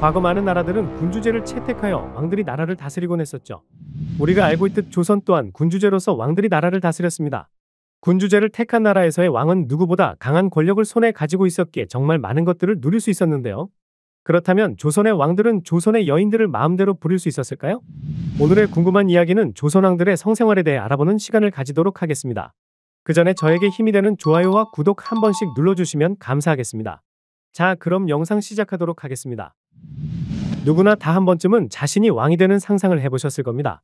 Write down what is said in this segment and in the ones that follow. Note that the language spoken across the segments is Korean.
과거 많은 나라들은 군주제를 채택하여 왕들이 나라를 다스리곤 했었죠. 우리가 알고 있듯 조선 또한 군주제로서 왕들이 나라를 다스렸습니다. 군주제를 택한 나라에서의 왕은 누구보다 강한 권력을 손에 가지고 있었기에 정말 많은 것들을 누릴 수 있었는데요. 그렇다면 조선의 왕들은 조선의 여인들을 마음대로 부릴 수 있었을까요? 오늘의 궁금한 이야기는 조선 왕들의 성생활에 대해 알아보는 시간을 가지도록 하겠습니다. 그 전에 저에게 힘이 되는 좋아요와 구독 한 번씩 눌러주시면 감사하겠습니다. 자, 그럼 영상 시작하도록 하겠습니다. 누구나 다 한 번쯤은 자신이 왕이 되는 상상을 해보셨을 겁니다.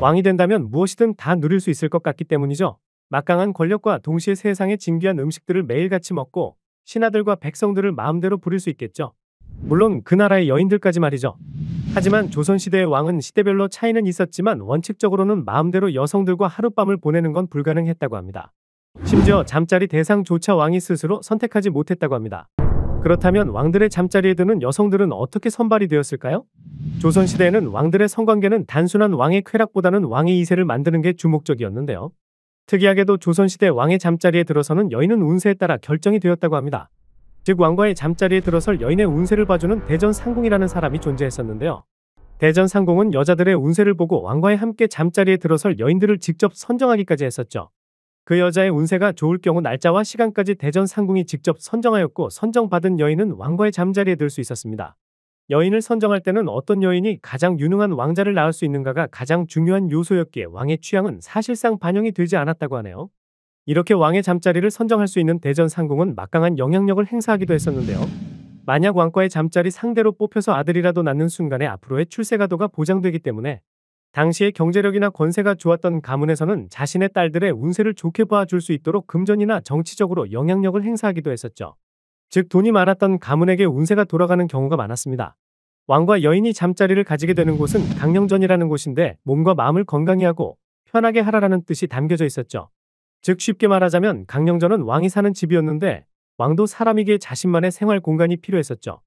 왕이 된다면 무엇이든 다 누릴 수 있을 것 같기 때문이죠. 막강한 권력과 동시에 세상의 진귀한 음식들을 매일같이 먹고 신하들과 백성들을 마음대로 부릴 수 있겠죠. 물론 그 나라의 여인들까지 말이죠. 하지만 조선시대의 왕은 시대별로 차이는 있었지만 원칙적으로는 마음대로 여성들과 하룻밤을 보내는 건 불가능했다고 합니다. 심지어 잠자리 대상조차 왕이 스스로 선택하지 못했다고 합니다. 그렇다면 왕들의 잠자리에 드는 여성들은 어떻게 선발이 되었을까요? 조선시대에는 왕들의 성관계는 단순한 왕의 쾌락보다는 왕의 이세를 만드는 게 주목적이었는데요. 특이하게도 조선시대 왕의 잠자리에 들어서는 여인은 운세에 따라 결정이 되었다고 합니다. 즉 왕과의 잠자리에 들어설 여인의 운세를 봐주는 대전 상공이라는 사람이 존재했었는데요. 대전 상공은 여자들의 운세를 보고 왕과의 함께 잠자리에 들어설 여인들을 직접 선정하기까지 했었죠. 그 여자의 운세가 좋을 경우 날짜와 시간까지 대전 상궁이 직접 선정하였고 선정받은 여인은 왕과의 잠자리에 들 수 있었습니다. 여인을 선정할 때는 어떤 여인이 가장 유능한 왕자를 낳을 수 있는가가 가장 중요한 요소였기에 왕의 취향은 사실상 반영이 되지 않았다고 하네요. 이렇게 왕의 잠자리를 선정할 수 있는 대전 상궁은 막강한 영향력을 행사하기도 했었는데요. 만약 왕과의 잠자리 상대로 뽑혀서 아들이라도 낳는 순간에 앞으로의 출세가도가 보장되기 때문에 당시에 경제력이나 권세가 좋았던 가문에서는 자신의 딸들의 운세를 좋게 봐줄 수 있도록 금전이나 정치적으로 영향력을 행사하기도 했었죠. 즉 돈이 많았던 가문에게 운세가 돌아가는 경우가 많았습니다. 왕과 여인이 잠자리를 가지게 되는 곳은 강령전이라는 곳인데 몸과 마음을 건강히 하고 편하게 하라라는 뜻이 담겨져 있었죠. 즉 쉽게 말하자면 강령전은 왕이 사는 집이었는데 왕도 사람에게 자신만의 생활 공간이 필요했었죠.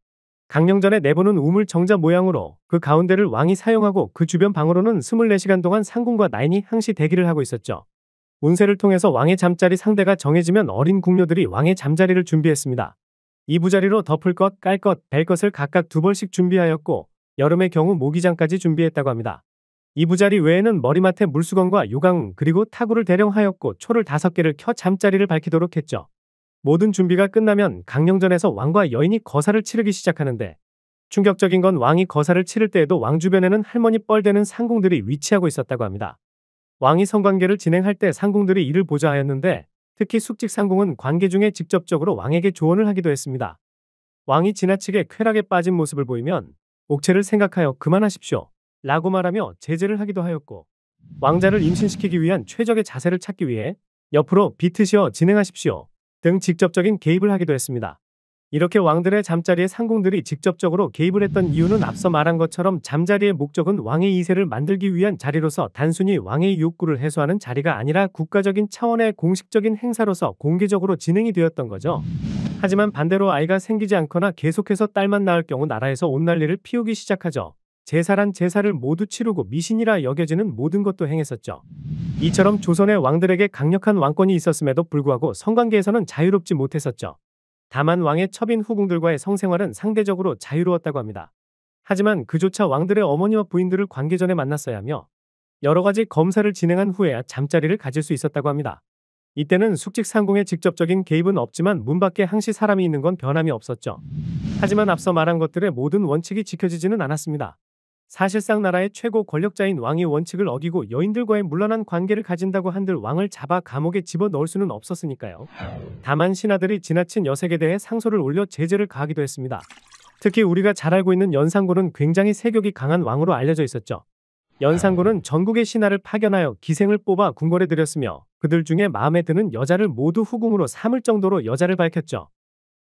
강령전에내보는 우물 정자 모양으로 그 가운데를 왕이 사용하고 그 주변 방으로는 24시간 동안 상궁과 나인이 항시 대기를 하고 있었죠. 운세를 통해서 왕의 잠자리 상대가 정해지면 어린 궁녀들이 왕의 잠자리를 준비했습니다. 이부자리로 덮을 것, 깔 것, 벨 것을 각각 두 벌씩 준비하였고 여름의 경우 모기장까지 준비했다고 합니다. 이부자리 외에는 머리맡에 물수건과 요강 그리고 타구를 대령하였고 초를 다섯 개를 켜 잠자리를 밝히도록 했죠. 모든 준비가 끝나면 강령전에서 왕과 여인이 거사를 치르기 시작하는데 충격적인 건 왕이 거사를 치를 때에도 왕 주변에는 할머니 뻘대는 상공들이 위치하고 있었다고 합니다. 왕이 성관계를 진행할 때 상공들이 이를 보자하였는데 특히 숙직 상공은 관계 중에 직접적으로 왕에게 조언을 하기도 했습니다. 왕이 지나치게 쾌락에 빠진 모습을 보이면 옥체를 생각하여 그만하십시오 라고 말하며 제재를 하기도 하였고 왕자를 임신시키기 위한 최적의 자세를 찾기 위해 옆으로 비트시어 진행하십시오 등 직접적인 개입을 하기도 했습니다. 이렇게 왕들의 잠자리에 상공들이 직접적으로 개입을 했던 이유는 앞서 말한 것처럼 잠자리의 목적은 왕의 이세를 만들기 위한 자리로서 단순히 왕의 욕구를 해소하는 자리가 아니라 국가적인 차원의 공식적인 행사로서 공개적으로 진행이 되었던 거죠. 하지만 반대로 아이가 생기지 않거나 계속해서 딸만 낳을 경우 나라에서 온 난리를 피우기 시작하죠. 제사란 제사를 모두 치르고 미신이라 여겨지는 모든 것도 행했었죠. 이처럼 조선의 왕들에게 강력한 왕권이 있었음에도 불구하고 성관계에서는 자유롭지 못했었죠. 다만 왕의 첩인 후궁들과의 성생활은 상대적으로 자유로웠다고 합니다. 하지만 그조차 왕들의 어머니와 부인들을 관계 전에 만났어야 하며 여러 가지 검사를 진행한 후에야 잠자리를 가질 수 있었다고 합니다. 이때는 숙직상공의 직접적인 개입은 없지만 문 밖에 항시 사람이 있는 건 변함이 없었죠. 하지만 앞서 말한 것들의 모든 원칙이 지켜지지는 않았습니다. 사실상 나라의 최고 권력자인 왕이 원칙을 어기고 여인들과의 물러난 관계를 가진다고 한들 왕을 잡아 감옥에 집어넣을 수는 없었으니까요. 다만 신하들이 지나친 여색에 대해 상소를 올려 제재를 가하기도 했습니다. 특히 우리가 잘 알고 있는 연산군은 굉장히 세격이 강한 왕으로 알려져 있었죠. 연산군은 전국의 신하를 파견하여 기생을 뽑아 궁궐에 들였으며 그들 중에 마음에 드는 여자를 모두 후궁으로 삼을 정도로 여자를 밝혔죠.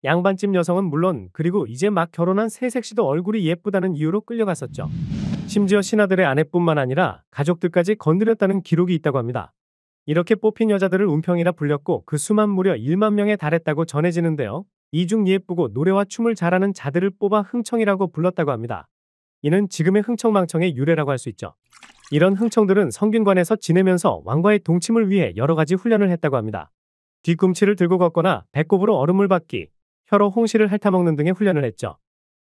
양반집 여성은 물론 그리고 이제 막 결혼한 새색시도 얼굴이 예쁘다는 이유로 끌려갔었죠. 심지어 신하들의 아내뿐만 아니라 가족들까지 건드렸다는 기록이 있다고 합니다. 이렇게 뽑힌 여자들을 운평이라 불렸고 그 수만 무려 1만 명에 달했다고 전해지는데요. 이중 예쁘고 노래와 춤을 잘하는 자들을 뽑아 흥청이라고 불렀다고 합니다. 이는 지금의 흥청망청의 유래라고 할 수 있죠. 이런 흥청들은 성균관에서 지내면서 왕과의 동침을 위해 여러 가지 훈련을 했다고 합니다. 뒤꿈치를 들고 걷거나 배꼽으로 얼음을 받기, 혀로 홍시를 핥아먹는 등의 훈련을 했죠.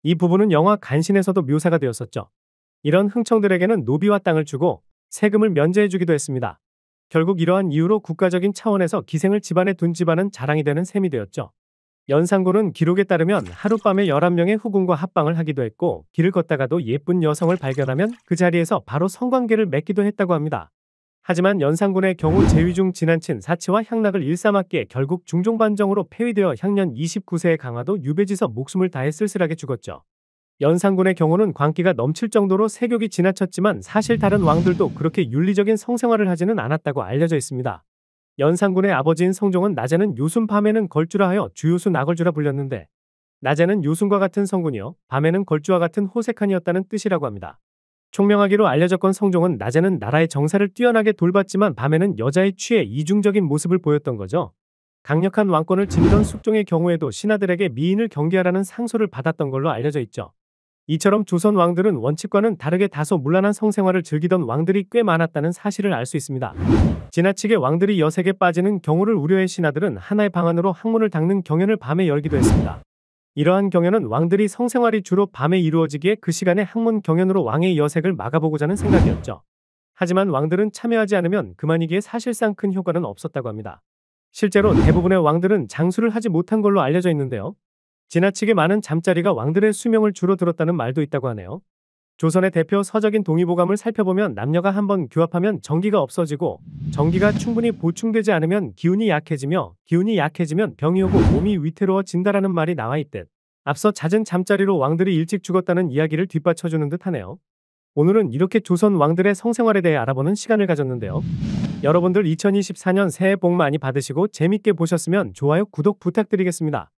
이 부분은 영화 간신에서도 묘사가 되었었죠. 이런 흥청들에게는 노비와 땅을 주고 세금을 면제해주기도 했습니다. 결국 이러한 이유로 국가적인 차원에서 기생을 집안에 둔 집안은 자랑이 되는 셈이 되었죠. 연산군은 기록에 따르면 하룻밤에 11명의 후궁과 합방을 하기도 했고 길을 걷다가도 예쁜 여성을 발견하면 그 자리에서 바로 성관계를 맺기도 했다고 합니다. 하지만 연산군의 경우 재위 중 지난친 사치와 향락을 일삼았기에 결국 중종반정으로 폐위되어 향년 29세의 강화도 유배지서 목숨을 다해 쓸쓸하게 죽었죠. 연산군의 경우는 광기가 넘칠 정도로 세격이 지나쳤지만 사실 다른 왕들도 그렇게 윤리적인 성생활을 하지는 않았다고 알려져 있습니다. 연산군의 아버지인 성종은 낮에는 요순 밤에는 걸주라 하여 주요수 나걸주라 불렸는데 낮에는 요순과 같은 성군이요 밤에는 걸주와 같은 호색한이었다는 뜻이라고 합니다. 총명하기로 알려졌건 성종은 낮에는 나라의 정사를 뛰어나게 돌봤지만 밤에는 여자의 취해 이중적인 모습을 보였던 거죠. 강력한 왕권을 지니던 숙종의 경우에도 신하들에게 미인을 경계하라는 상소를 받았던 걸로 알려져 있죠. 이처럼 조선 왕들은 원칙과는 다르게 다소 문란한 성생활을 즐기던 왕들이 꽤 많았다는 사실을 알 수 있습니다. 지나치게 왕들이 여색에 빠지는 경우를 우려해 신하들은 하나의 방안으로 학문을 닦는 경연을 밤에 열기도 했습니다. 이러한 경연은 왕들이 성생활이 주로 밤에 이루어지기에 그 시간에 학문 경연으로 왕의 여색을 막아보고자는 하 생각이었죠. 하지만 왕들은 참여하지 않으면 그만이기에 사실상 큰 효과는 없었다고 합니다. 실제로 대부분의 왕들은 장수를 하지 못한 걸로 알려져 있는데요. 지나치게 많은 잠자리가 왕들의 수명을 줄어들었다는 말도 있다고 하네요. 조선의 대표 서적인 동의보감을 살펴보면 남녀가 한번 교합하면 전기가 없어지고 전기가 충분히 보충되지 않으면 기운이 약해지며 기운이 약해지면 병이 오고 몸이 위태로워진다라는 말이 나와 있듯 앞서 잦은 잠자리로 왕들이 일찍 죽었다는 이야기를 뒷받쳐주는 듯하네요. 오늘은 이렇게 조선 왕들의 성생활에 대해 알아보는 시간을 가졌는데요. 여러분들 2024년 새해 복 많이 받으시고 재밌게 보셨으면 좋아요 구독 부탁드리겠습니다.